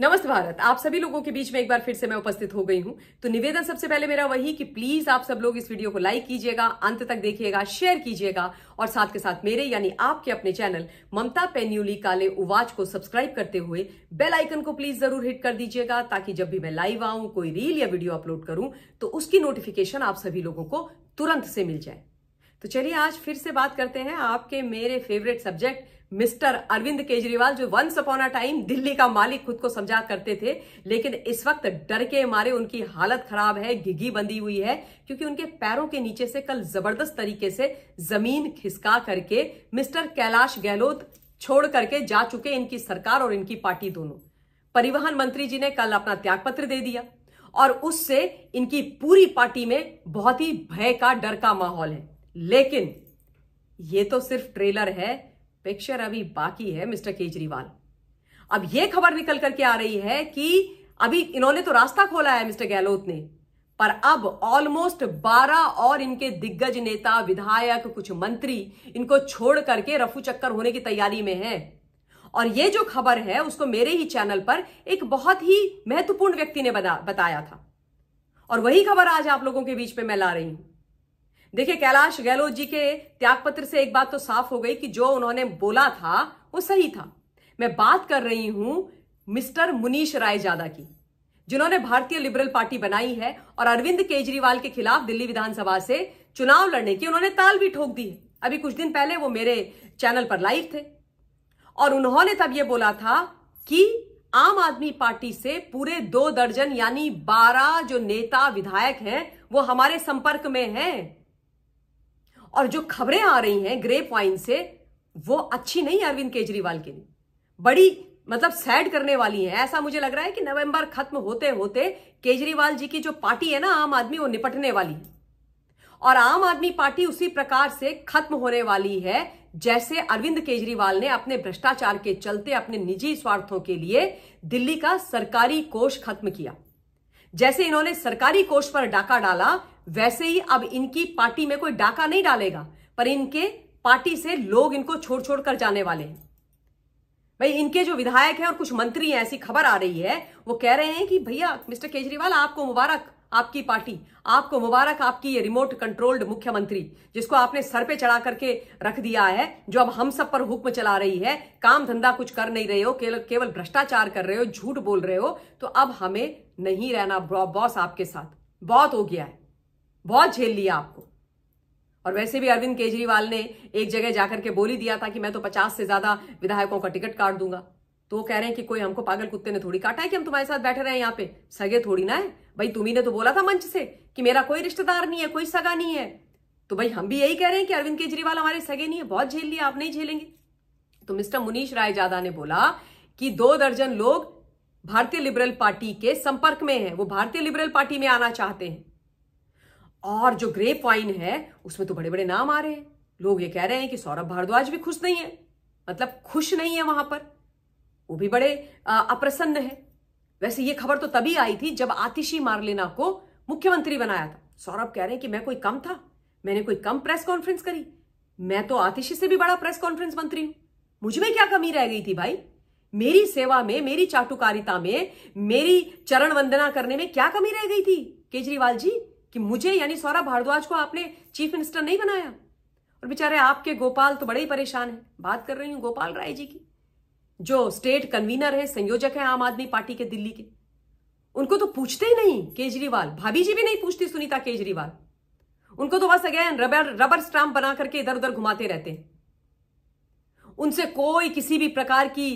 नमस्ते भारत आप सभी लोगों के बीच में एक बार फिर से मैं उपस्थित हो गई हूं तो निवेदन सबसे पहले मेरा वही कि प्लीज आप सब लोग इस वीडियो को लाइक कीजिएगा अंत तक देखिएगा शेयर कीजिएगा और साथ के साथ मेरे यानी आपके अपने चैनल ममता पेन्यूली काले उवाच को सब्सक्राइब करते हुए बेल आइकन को प्लीज जरूर हिट कर दीजिएगा ताकि जब भी मैं लाइव आऊं कोई रील या वीडियो अपलोड करूं तो उसकी नोटिफिकेशन आप सभी लोगों को तुरंत से मिल जाए तो चलिए आज फिर से बात करते हैं आपके मेरे favourite subject mister Arvind Kejriwal जो once upon a time Delhi का मालिक खुद को समझा करते थे लेकिन इस वक्त डर के मारे उनकी हालत खराब है घिघी बंधी हुई है क्योंकि उनके पैरों के नीचे से कल जबरदस्त तरीके से जमीन खिसका करके मिस्टर कैलाश गहलोत छोड़ करके जा चुके इनकी सरकार और इनकी पार्टी दोनों परिवहन मंत्री जी ने कल अपना त्यागपत्र दे दिया और उससे इनकी पूरी पार्टी में बहुत ही भय का डर का माहौल है लेकिन ये तो सिर्फ ट्रेलर है पिक्चर अभी बाकी है मिस्टर केजरीवाल अब यह खबर निकल करके आ रही है कि अभी इन्होंने तो रास्ता खोला है मिस्टर गहलोत ने पर अब ऑलमोस्ट 12 और इनके दिग्गज नेता विधायक कुछ मंत्री इनको छोड़ करके रफू चक्कर होने की तैयारी में हैं और ये जो खबर है उसको मेरे ही चैनल पर एक बहुत ही महत्वपूर्ण व्यक्ति ने बता, बताया था और वही खबर आज आप लोगों के बीच में मैं ला रही हूं देखिए कैलाश गहलोत जी के त्यागपत्र से एक बात तो साफ हो गई कि जो उन्होंने बोला था वो सही था मैं बात कर रही हूं मिस्टर मुनीश राय जादा की जिन्होंने भारतीय लिबरल पार्टी बनाई है और अरविंद केजरीवाल के खिलाफ दिल्ली विधानसभा से चुनाव लड़ने की उन्होंने ताल भी ठोक दी है अभी कुछ दिन पहले वो मेरे चैनल पर लाइव थे और उन्होंने तब ये बोला था कि आम आदमी पार्टी से पूरे दो दर्जन यानी बारह जो नेता विधायक हैं वो हमारे संपर्क में हैं और जो खबरें आ रही हैं ग्रे पॉइंट से वो अच्छी नहीं है अरविंद केजरीवाल के लिए बड़ी मतलब सैड करने वाली है ऐसा मुझे लग रहा है कि नवंबर खत्म होते होते केजरीवाल जी की जो पार्टी है ना आम आदमी वो निपटने वाली है और आम आदमी पार्टी उसी प्रकार से खत्म होने वाली है जैसे अरविंद केजरीवाल ने अपने भ्रष्टाचार के चलते अपने निजी स्वार्थों के लिए दिल्ली का सरकारी कोष खत्म किया जैसे इन्होंने सरकारी कोष पर डाका डाला वैसे ही अब इनकी पार्टी में कोई डाका नहीं डालेगा पर इनके पार्टी से लोग इनको छोड़ छोड़ कर जाने वाले हैं भाई इनके जो विधायक हैं और कुछ मंत्री हैं ऐसी खबर आ रही है वो कह रहे हैं कि भैया मिस्टर केजरीवाल आपको मुबारक आपकी पार्टी आपको मुबारक आपकी ये रिमोट कंट्रोल्ड मुख्यमंत्री जिसको आपने सर पे चढ़ा करके रख दिया है जो अब हम सब पर हुक्म चला रही है काम धंधा कुछ कर नहीं रहे हो केवल केवल भ्रष्टाचार कर रहे हो झूठ बोल रहे हो तो अब हमें नहीं रहना बॉस आपके साथ बहुत हो गया है बहुत झेल लिया आपको और वैसे भी अरविंद केजरीवाल ने एक जगह जाकर के बोली दिया था कि मैं तो पचास से ज्यादा विधायकों का टिकट काट दूंगा तो वो कह रहे हैं कि कोई हमको पागल कुत्ते ने थोड़ी काटा है कि हम तुम्हारे साथ बैठे रहे यहाँ पे सगे थोड़ी ना है भाई तुम्ही ने तो बोला था मंच से कि मेरा कोई रिश्तेदार नहीं है कोई सगा नहीं है तो भाई हम भी यही कह रहे हैं कि अरविंद केजरीवाल हमारे सगे नहीं है बहुत झेल लिया आप नहीं झेलेंगे तो मिस्टर मुनीश रायजादा ने बोला कि दो दर्जन लोग भारतीय लिबरल पार्टी के संपर्क में हैं वो भारतीय लिबरल पार्टी में आना चाहते हैं और जो ग्रेप वाइन है उसमें तो बड़े बड़े नाम आ रहे हैं लोग ये कह रहे हैं कि सौरभ भारद्वाज भी खुश नहीं है मतलब खुश नहीं है वहां पर वो भी बड़े अप्रसन्न है वैसे ये खबर तो तभी आई थी जब आतिशी मारलेना को मुख्यमंत्री बनाया था सौरभ कह रहे हैं कि मैं कोई कम था मैंने कोई कम प्रेस कॉन्फ्रेंस करी मैं तो आतिशी से भी बड़ा प्रेस कॉन्फ्रेंस मंत्री हूं मुझ में क्या कमी रह गई थी भाई मेरी सेवा में मेरी चाटुकारिता में मेरी चरण वंदना करने में क्या कमी रह गई थी केजरीवाल जी कि मुझे यानी सौरभ भारद्वाज को आपने चीफ मिनिस्टर नहीं बनाया और बेचारे आपके गोपाल तो बड़े ही परेशान हैं बात कर रही हूं गोपाल राय जी की जो स्टेट कन्वीनर है संयोजक है आम आदमी पार्टी के दिल्ली के उनको तो पूछते ही नहीं केजरीवाल भाभी जी भी नहीं पूछती सुनीता केजरीवाल उनको तो बस अगेन रबर रबर स्टाम्प बना करके इधर उधर घुमाते रहते हैं उनसे कोई किसी भी प्रकार की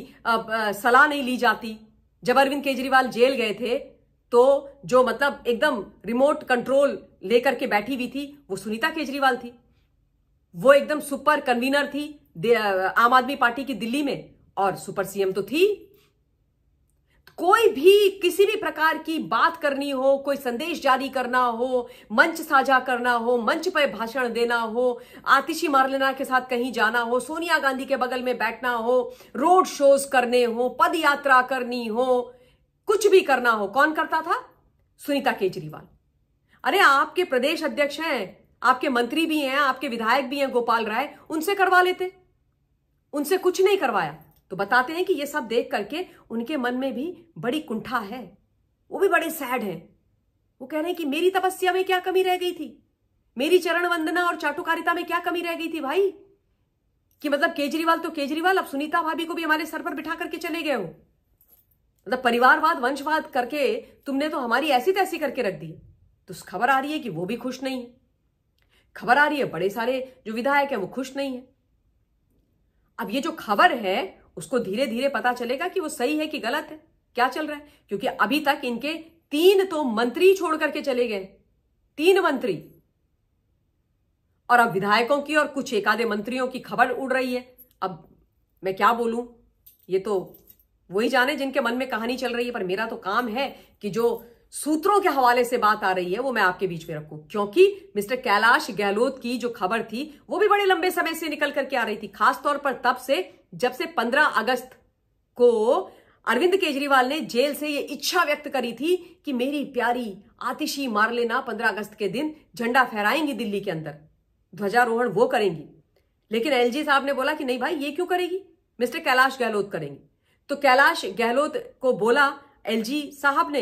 सलाह नहीं ली जाती जब अरविंद केजरीवाल जेल गए थे तो जो मतलब एकदम रिमोट कंट्रोल लेकर के बैठी हुई थी वो सुनीता केजरीवाल थी वो एकदम सुपर कन्वीनर थी आम आदमी पार्टी की दिल्ली में और सुपर सीएम तो थी कोई भी किसी भी प्रकार की बात करनी हो कोई संदेश जारी करना हो मंच साझा करना हो मंच पर भाषण देना हो आतिशी मारलेना के साथ कहीं जाना हो सोनिया गांधी के बगल में बैठना हो रोड शोज करने हो पद यात्रा करनी हो कुछ भी करना हो कौन करता था सुनीता केजरीवाल अरे आपके प्रदेश अध्यक्ष हैं आपके मंत्री भी हैं आपके विधायक भी हैं गोपाल राय उनसे करवा लेते उनसे कुछ नहीं करवाया तो बताते हैं कि ये सब देख करके उनके मन में भी बड़ी कुंठा है वो भी बड़े सैड हैं वो कह रहे हैं कि मेरी तपस्या में क्या कमी रह गई थी मेरी चरण वंदना और चाटुकारिता में क्या कमी रह गई थी भाई कि मतलब केजरीवाल तो केजरीवाल अब सुनीता भाभी को भी हमारे सर पर बिठा करके चले गए हो मतलब परिवारवाद वंशवाद करके तुमने तो हमारी ऐसी तैसी करके रख दी तो खबर आ रही है कि वो भी खुश नहीं है खबर आ रही है बड़े सारे जो विधायक हैं वो खुश नहीं है अब ये जो खबर है उसको धीरे धीरे पता चलेगा कि वो सही है कि गलत है क्या चल रहा है क्योंकि अभी तक इनके तीन तो मंत्री छोड़ करके चले गए तीन मंत्री और अब विधायकों की और कुछ एकाधे मंत्रियों की खबर उड़ रही है अब मैं क्या बोलूं ये तो वही जाने जिनके मन में कहानी चल रही है पर मेरा तो काम है कि जो सूत्रों के हवाले से बात आ रही है वो मैं आपके बीच में रखूं क्योंकि मिस्टर कैलाश गहलोत की जो खबर थी वो भी बड़े लंबे समय से निकल करके आ रही थी खासतौर पर तब से जब से 15 अगस्त को अरविंद केजरीवाल ने जेल से ये इच्छा व्यक्त करी थी कि मेरी प्यारी आतिशी मार लेना पंद्रह अगस्त के दिन झंडा फहराएंगी दिल्ली के अंदर ध्वजारोहण वो करेंगी लेकिन एलजी साहब ने बोला कि नहीं भाई ये क्यों करेगी मिस्टर कैलाश गहलोत करेंगी तो कैलाश गहलोत को बोला एलजी साहब ने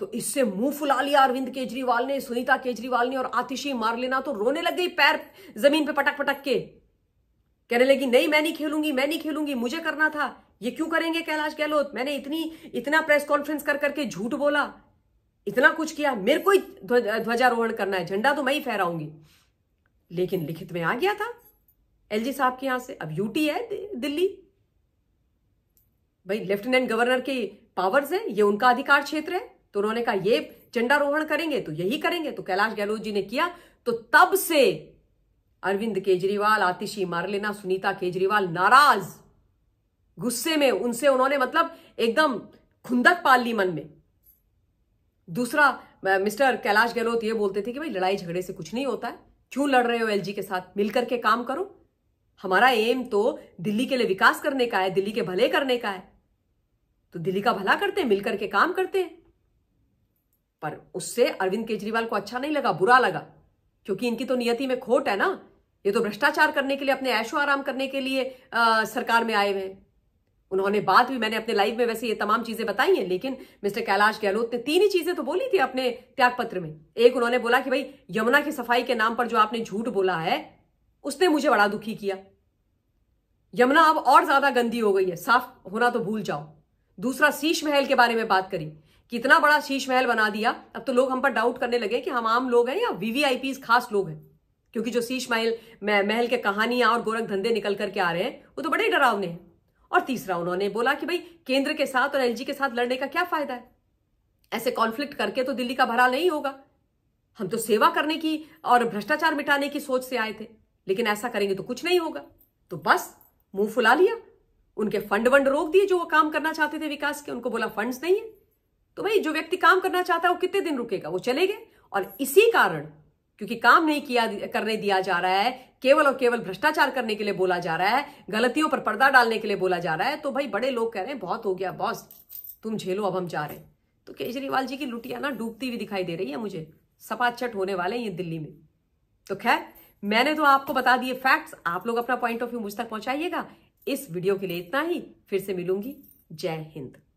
तो इससे मुंह फुला लिया अरविंद केजरीवाल ने सुनीता केजरीवाल ने और आतिशी मार लेना तो रोने लग गई पैर जमीन पे पटक पटक के कहने लगी नहीं मैं नहीं खेलूंगी मैं नहीं खेलूंगी मुझे करना था ये क्यों करेंगे कैलाश गहलोत मैंने इतनी इतना प्रेस कॉन्फ्रेंस कर करके झूठ बोला इतना कुछ किया मेरे को ही ध्वजारोहण करना है झंडा तो मैं ही फहराऊंगी लेकिन लिखित में आ गया था एलजी साहब के यहां से अब यूटी है दिल्ली भाई लेफ्टिनेंट गवर्नर की पावर्स है ये उनका अधिकार क्षेत्र है तो उन्होंने कहा ये झंडारोहण करेंगे तो यही करेंगे तो कैलाश गहलोत जी ने किया तो तब से अरविंद केजरीवाल आतिशी मारलेना सुनीता केजरीवाल नाराज गुस्से में उनसे उन्होंने मतलब एकदम खुंदक पाल ली मन में दूसरा मिस्टर कैलाश गहलोत ये बोलते थे कि भाई लड़ाई झगड़े से कुछ नहीं होता है क्यों लड़ रहे हो एलजी के साथ मिलकर के काम करो हमारा एम तो दिल्ली के लिए विकास करने का है दिल्ली के भले करने का है तो दिल्ली का भला करते हैं मिलकर के काम करते हैं पर उससे अरविंद केजरीवाल को अच्छा नहीं लगा बुरा लगा क्योंकि इनकी तो नियति में खोट है ना ये तो भ्रष्टाचार करने के लिए अपने ऐशो आराम करने के लिए आ, सरकार में आए हुए हैं उन्होंने बात भी मैंने अपने लाइव में वैसे ये तमाम चीजें बताई हैं लेकिन मिस्टर कैलाश गहलोत ने तीन ही चीजें तो बोली थी अपने त्यागपत्र में एक उन्होंने बोला कि भाई यमुना की सफाई के नाम पर जो आपने झूठ बोला है उसने मुझे बड़ा दुखी किया यमुना अब और ज्यादा गंदी हो गई है साफ होना तो भूल जाओ दूसरा शीश महल के बारे में बात करी कितना बड़ा शीश महल बना दिया अब तो लोग हम पर डाउट करने लगे कि हम आम लोग हैं या वीवीआईपी खास लोग हैं क्योंकि जो शीश महल महल के कहानियां और गोरख धंधे निकल करके आ रहे हैं वो तो बड़े डरावने हैं और तीसरा उन्होंने बोला कि भाई केंद्र के साथ और एलजी के साथ लड़ने का क्या फायदा है ऐसे कॉन्फ्लिक्ट करके तो दिल्ली का भरा नहीं होगा हम तो सेवा करने की और भ्रष्टाचार मिटाने की सोच से आए थे लेकिन ऐसा करेंगे तो कुछ नहीं होगा तो बस मुंह फुला लिया उनके फंड वंड रोक दिए जो वो काम करना चाहते थे विकास के उनको बोला फंड्स नहीं है तो भाई जो व्यक्ति काम करना चाहता है वो कितने दिन रुकेगा वो चले गए और इसी कारण क्योंकि काम नहीं किया करने दिया जा रहा है केवल और केवल भ्रष्टाचार करने के लिए बोला जा रहा है गलतियों पर पर्दा डालने के लिए बोला जा रहा है तो भाई बड़े लोग कह रहे हैं बहुत हो गया बॉस तुम झेलो अब हम जा रहे हैं तो केजरीवाल जी की लुटिया ना डूबती हुई दिखाई दे रही है मुझे सपाचट होने वाले हैं ये दिल्ली में तो खैर मैंने तो आपको बता दिए फैक्ट्स आप लोग अपना पॉइंट ऑफ व्यू मुझ तक पहुंचाइएगा इस वीडियो के लिए इतना ही फिर से मिलूंगी जय हिंद